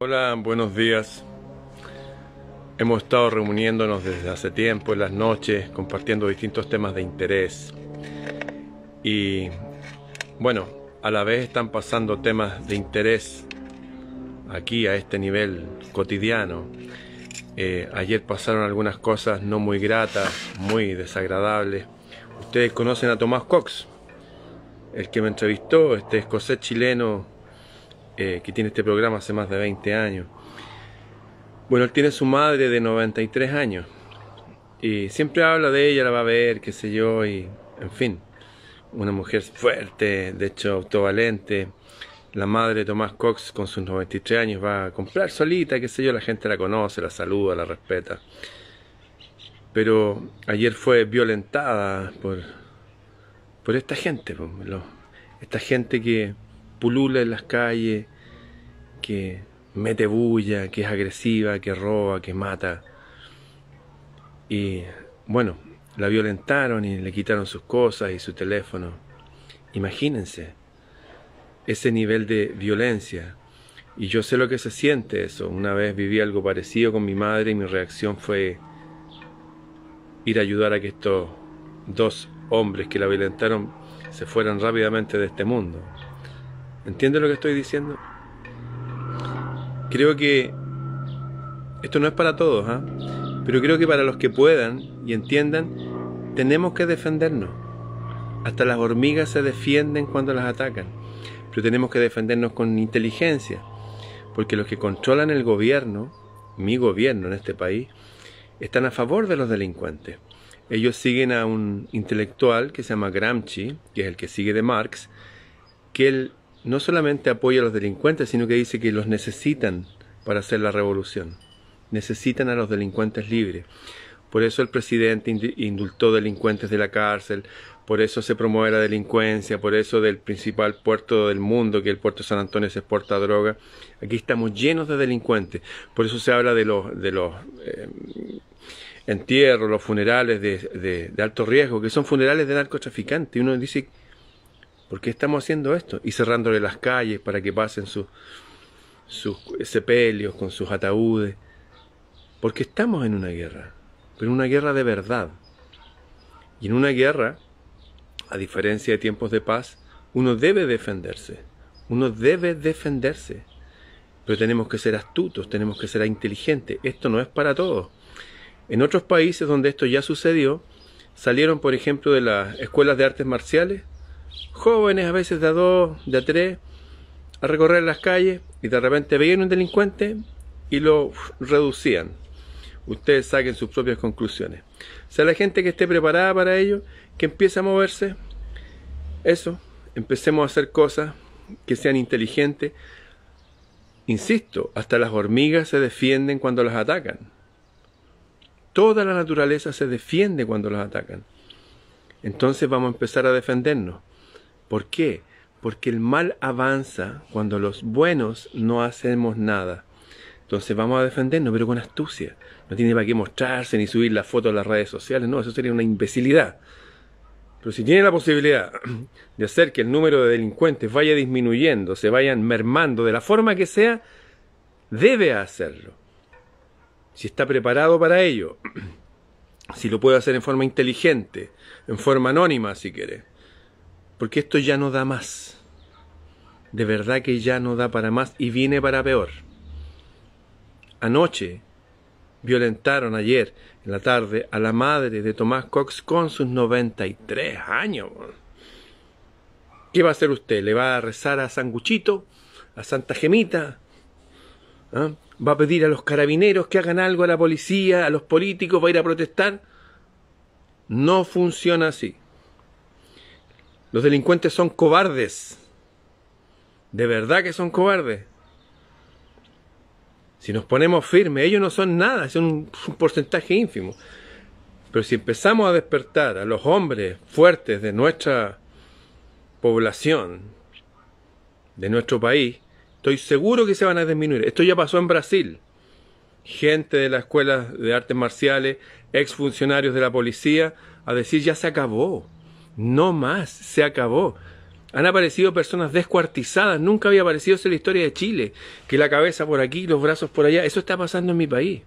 Hola, buenos días. Hemos estado reuniéndonos desde hace tiempo, en las noches, compartiendo distintos temas de interés. Y bueno, a la vez están pasando temas de interés aquí a este nivel cotidiano. Eh, ayer pasaron algunas cosas no muy gratas, muy desagradables. Ustedes conocen a Tomás Cox, el que me entrevistó, este escocés chileno eh, que tiene este programa hace más de 20 años. Bueno, él tiene su madre de 93 años y siempre habla de ella, la va a ver, qué sé yo, y en fin, una mujer fuerte, de hecho autovalente. La madre de Tomás Cox con sus 93 años va a comprar solita, qué sé yo, la gente la conoce, la saluda, la respeta. Pero ayer fue violentada por, por esta gente, esta gente que pulula en las calles, que mete bulla, que es agresiva, que roba, que mata. Y bueno, la violentaron y le quitaron sus cosas y su teléfono. Imagínense ese nivel de violencia. Y yo sé lo que se siente eso. Una vez viví algo parecido con mi madre y mi reacción fue ir a ayudar a que estos dos hombres que la violentaron se fueran rápidamente de este mundo. ¿Entiendes lo que estoy diciendo? Creo que esto no es para todos, ¿ah? pero creo que para los que puedan y entiendan, tenemos que defendernos. Hasta las hormigas se defienden cuando las atacan, pero tenemos que defendernos con inteligencia, porque los que controlan el gobierno, mi gobierno en este país, están a favor de los delincuentes. Ellos siguen a un intelectual que se llama Gramsci, que es el que sigue de Marx, que él no solamente apoya a los delincuentes, sino que dice que los necesitan para hacer la revolución. Necesitan a los delincuentes libres. Por eso el presidente indultó delincuentes de la cárcel, por eso se promueve la delincuencia, por eso del principal puerto del mundo, que el puerto de San Antonio se exporta droga. Aquí estamos llenos de delincuentes, por eso se habla de los, de los eh, entierros, los funerales de, de, alto riesgo, que son funerales de narcotraficantes. Uno dice, ¿Por qué estamos haciendo esto? Y cerrándole las calles para que pasen sus, sus sepelios con sus ataúdes. Porque estamos en una guerra, pero en una guerra de verdad. Y en una guerra, a diferencia de tiempos de paz, uno debe defenderse. Uno debe defenderse. Pero tenemos que ser astutos, tenemos que ser inteligentes. Esto no es para todos. En otros países donde esto ya sucedió, salieron, por ejemplo, de las escuelas de artes marciales jóvenes a veces de a dos, de a tres, a recorrer las calles y de repente veían un delincuente y lo reducían. Ustedes saquen sus propias conclusiones. sea, la gente que esté preparada para ello, que empiece a moverse, eso, empecemos a hacer cosas que sean inteligentes. Insisto, hasta las hormigas se defienden cuando las atacan. Toda la naturaleza se defiende cuando las atacan. Entonces vamos a empezar a defendernos. ¿Por qué? Porque el mal avanza cuando los buenos no hacemos nada. Entonces vamos a defendernos, pero con astucia. No tiene para qué mostrarse ni subir la foto a las redes sociales, no, eso sería una imbecilidad. Pero si tiene la posibilidad de hacer que el número de delincuentes vaya disminuyendo, se vayan mermando de la forma que sea, debe hacerlo. Si está preparado para ello, si lo puede hacer en forma inteligente, en forma anónima si quiere porque esto ya no da más. De verdad que ya no da para más y viene para peor. Anoche violentaron ayer en la tarde a la madre de Tomás Cox con sus 93 años. ¿Qué va a hacer usted? ¿Le va a rezar a Sanguchito? ¿A Santa Gemita? ¿Ah? ¿Va a pedir a los carabineros que hagan algo a la policía, a los políticos? ¿Va a ir a protestar? No funciona así. Los delincuentes son cobardes. De verdad que son cobardes. Si nos ponemos firmes, ellos no son nada, son un, porcentaje ínfimo. Pero si empezamos a despertar a los hombres fuertes de nuestra población, de nuestro país, estoy seguro que se van a disminuir. Esto ya pasó en Brasil. Gente de las escuelas de artes marciales, exfuncionarios de la policía, a decir ya se acabó. No más, se acabó. Han aparecido personas descuartizadas, nunca había aparecido eso en la historia de Chile, que la cabeza por aquí, los brazos por allá, eso está pasando en mi país.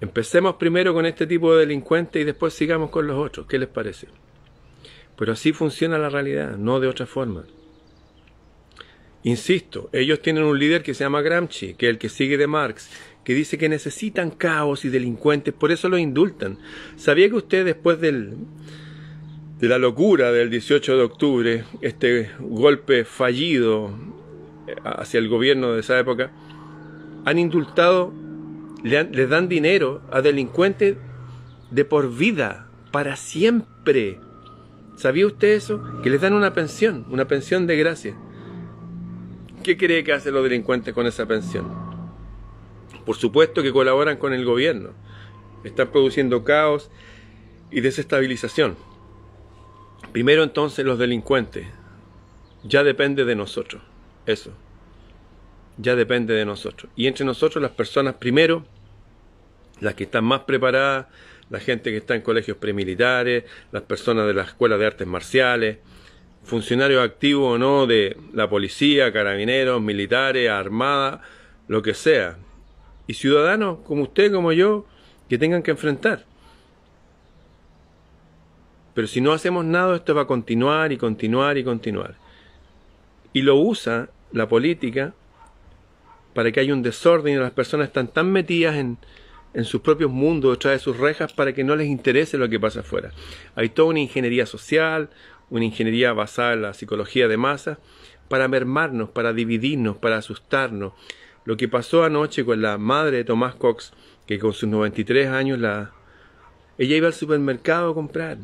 Empecemos primero con este tipo de delincuentes y después sigamos con los otros, ¿qué les parece? Pero así funciona la realidad, no de otra forma. Insisto, ellos tienen un líder que se llama Gramsci, que es el que sigue de Marx, que dice que necesitan caos y delincuentes, por eso los indultan. ¿Sabía que usted después del, de la locura del 18 de octubre, este golpe fallido eh, hacia el gobierno de esa época, han indultado, le les dan dinero a delincuentes de por vida, para siempre? ¿Sabía usted eso? Que les dan una pensión, una pensión de gracia. ¿Qué cree que hacen los delincuentes con esa pensión? Por supuesto que colaboran con el gobierno. Están produciendo caos y desestabilización. Primero entonces los delincuentes. Ya depende de nosotros. Eso. Ya depende de nosotros. Y entre nosotros las personas primero, las que están más preparadas, la gente que está en colegios premilitares, las personas de la escuela de artes marciales, funcionarios activos o no de la policía, carabineros, militares, armada, lo que sea y ciudadanos como usted, como yo, que tengan que enfrentar. Pero si no hacemos nada, esto va a continuar y continuar y continuar. Y lo usa la política para que haya un desorden y las personas están tan metidas en, en sus propios mundos, detrás de sus rejas, para que no les interese lo que pasa afuera. Hay toda una ingeniería social, una ingeniería basada en la psicología de masas, para mermarnos, para dividirnos, para asustarnos, lo que pasó anoche con la madre de Tomás Cox, que con sus 93 años la... ella iba al supermercado a comprar.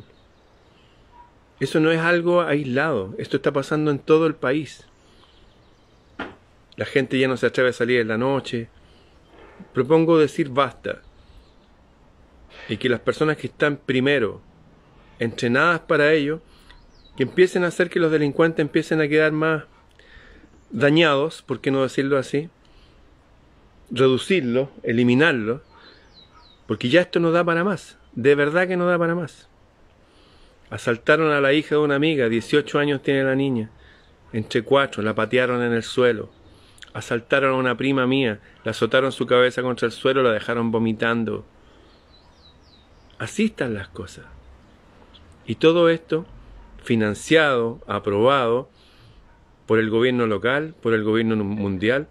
Eso no es algo aislado, esto está pasando en todo el país. La gente ya no se atreve a salir en la noche. Propongo decir basta y que las personas que están primero entrenadas para ello, que empiecen a hacer que los delincuentes empiecen a quedar más dañados, por qué no decirlo así, reducirlo, eliminarlo, porque ya esto no da para más, de verdad que no da para más. Asaltaron a la hija de una amiga, 18 años tiene la niña, entre cuatro, la patearon en el suelo. Asaltaron a una prima mía, la azotaron su cabeza contra el suelo, la dejaron vomitando. Así están las cosas. Y todo esto financiado, aprobado por el gobierno local, por el gobierno mundial,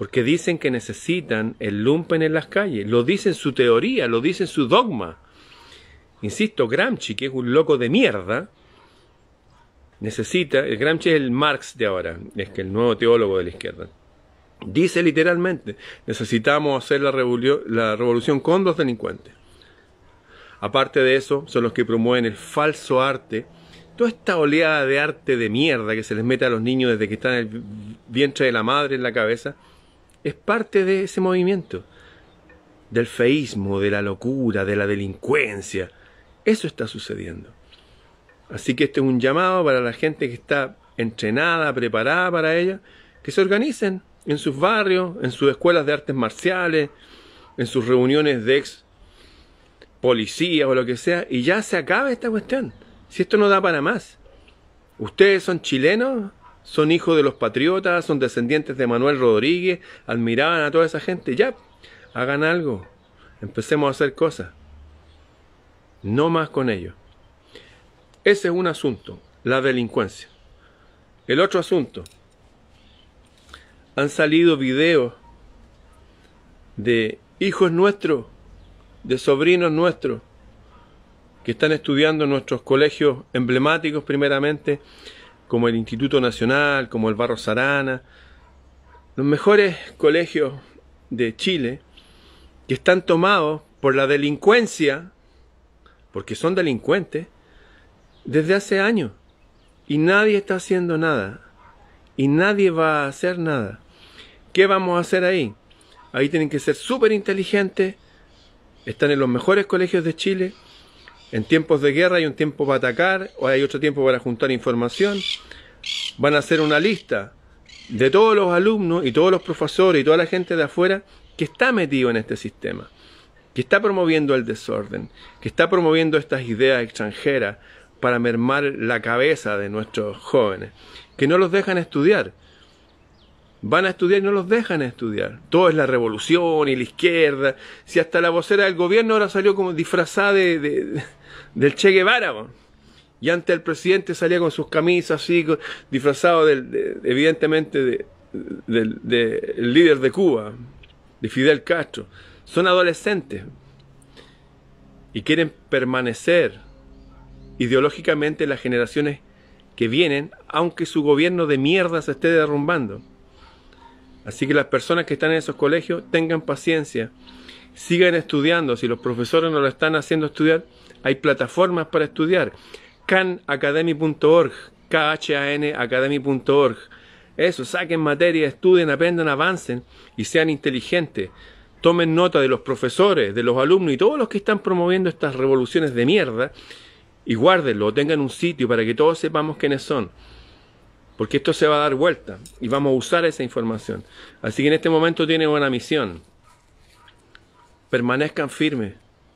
porque dicen que necesitan el lumpen en las calles. Lo dicen su teoría, lo dicen su dogma. Insisto, Gramsci, que es un loco de mierda, necesita, Gramsci es el Marx de ahora, es que el nuevo teólogo de la izquierda. Dice literalmente, necesitamos hacer la, la revolución con los delincuentes. Aparte de eso, son los que promueven el falso arte, toda esta oleada de arte de mierda que se les mete a los niños desde que están en el vientre de la madre en la cabeza, es parte de ese movimiento, del feísmo, de la locura, de la delincuencia. Eso está sucediendo. Así que este es un llamado para la gente que está entrenada, preparada para ello, que se organicen en sus barrios, en sus escuelas de artes marciales, en sus reuniones de ex policías o lo que sea, y ya se acaba esta cuestión. Si esto no da para más. Ustedes son chilenos son hijos de los patriotas, son descendientes de Manuel Rodríguez, admiraban a toda esa gente. Ya, hagan algo, empecemos a hacer cosas. No más con ellos. Ese es un asunto, la delincuencia. El otro asunto, han salido videos de hijos nuestros, de sobrinos nuestros, que están estudiando en nuestros colegios emblemáticos primeramente, como el Instituto Nacional, como el Barro Sarana, los mejores colegios de Chile, que están tomados por la delincuencia, porque son delincuentes, desde hace años. Y nadie está haciendo nada. Y nadie va a hacer nada. ¿Qué vamos a hacer ahí? Ahí tienen que ser súper inteligentes. Están en los mejores colegios de Chile en tiempos de guerra hay un tiempo para atacar, o hay otro tiempo para juntar información. Van a hacer una lista de todos los alumnos y todos los profesores y toda la gente de afuera que está metido en este sistema, que está promoviendo el desorden, que está promoviendo estas ideas extranjeras para mermar la cabeza de nuestros jóvenes, que no los dejan estudiar, van a estudiar y no los dejan estudiar. Todo es la revolución y la izquierda. Si hasta la vocera del gobierno ahora salió como disfrazada de, del Che Guevara. Y antes el presidente salía con sus camisas así, disfrazado del, evidentemente del líder de Cuba, de Fidel Castro. Son adolescentes y quieren permanecer ideológicamente las generaciones que vienen, aunque su gobierno de mierda se esté derrumbando. Así que las personas que están en esos colegios tengan paciencia, sigan estudiando. Si los profesores no lo están haciendo estudiar, hay plataformas para estudiar. Khanacademy.org, academyorg Eso, saquen materia, estudien, aprendan, avancen y sean inteligentes. Tomen nota de los profesores, de los alumnos y todos los que están promoviendo estas revoluciones de mierda y guárdenlo, tengan un sitio para que todos sepamos quiénes son porque esto se va a dar vuelta y vamos a usar esa información. Así que en este momento tienen una misión. Permanezcan firmes,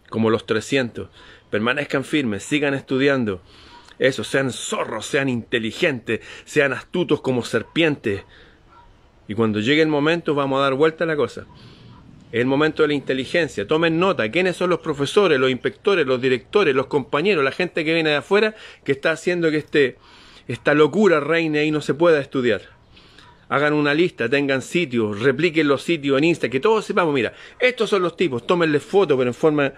como los 300. Permanezcan firmes, sigan estudiando. Eso, sean zorros, sean inteligentes, sean astutos como serpientes. Y cuando llegue el momento vamos a dar vuelta a la cosa. Es el momento de la inteligencia. Tomen nota, quiénes son los profesores, los inspectores, los directores, los compañeros, la gente que viene de afuera que está haciendo que este esta locura reine y no se pueda estudiar. Hagan una lista, tengan sitios, repliquen los sitios en Insta, que todos sepamos, mira, estos son los tipos, tómenle fotos, pero en forma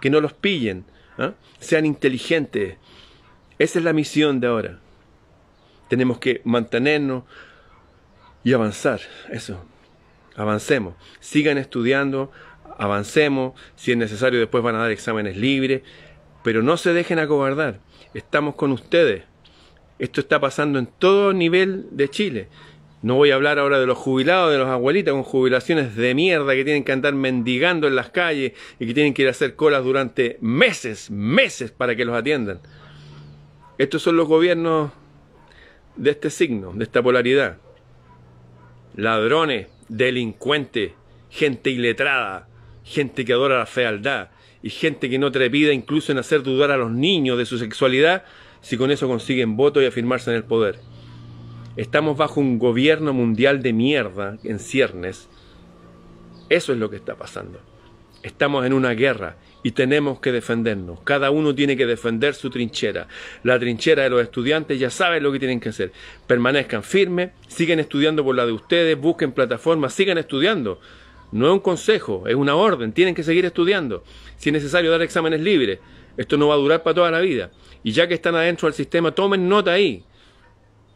que no los pillen, ¿ah? sean inteligentes. Esa es la misión de ahora. Tenemos que mantenernos y avanzar, eso. Avancemos, sigan estudiando, avancemos, si es necesario después van a dar exámenes libres, pero no se dejen acobardar, estamos con ustedes. Esto está pasando en todo nivel de Chile. No voy a hablar ahora de los jubilados, de los abuelitas con jubilaciones de mierda que tienen que andar mendigando en las calles y que tienen que ir a hacer colas durante meses, meses para que los atiendan. Estos son los gobiernos de este signo, de esta polaridad. Ladrones, delincuentes, gente iletrada, gente que adora la fealdad y gente que no trepida incluso en hacer dudar a los niños de su sexualidad si con eso consiguen voto y afirmarse en el poder. Estamos bajo un gobierno mundial de mierda en ciernes. Eso es lo que está pasando. Estamos en una guerra y tenemos que defendernos. Cada uno tiene que defender su trinchera. La trinchera de los estudiantes ya saben lo que tienen que hacer. Permanezcan firmes, siguen estudiando por la de ustedes, busquen plataformas, sigan estudiando. No es un consejo, es una orden. Tienen que seguir estudiando. Si es necesario dar exámenes libres. Esto no va a durar para toda la vida. Y ya que están adentro del sistema, tomen nota ahí.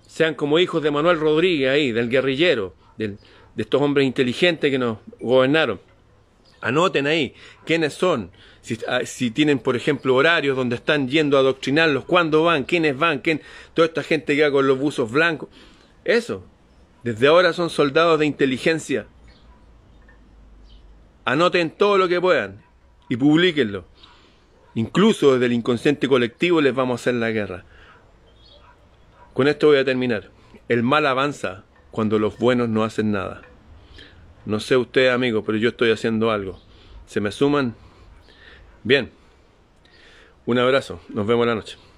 Sean como hijos de Manuel Rodríguez ahí, del guerrillero, del, de estos hombres inteligentes que nos gobernaron. Anoten ahí quiénes son, si, ah, tienen, por ejemplo, horarios donde están yendo a adoctrinarlos, cuándo van, quiénes van, quién, toda esta gente que va con los buzos blancos. Eso. Desde ahora son soldados de inteligencia. Anoten todo lo que puedan y publiquenlo. Incluso desde el inconsciente colectivo les vamos a hacer la guerra. Con esto voy a terminar. El mal avanza cuando los buenos no hacen nada. No sé usted, amigos, pero yo estoy haciendo algo. ¿Se me suman? Bien. Un abrazo. Nos vemos la noche.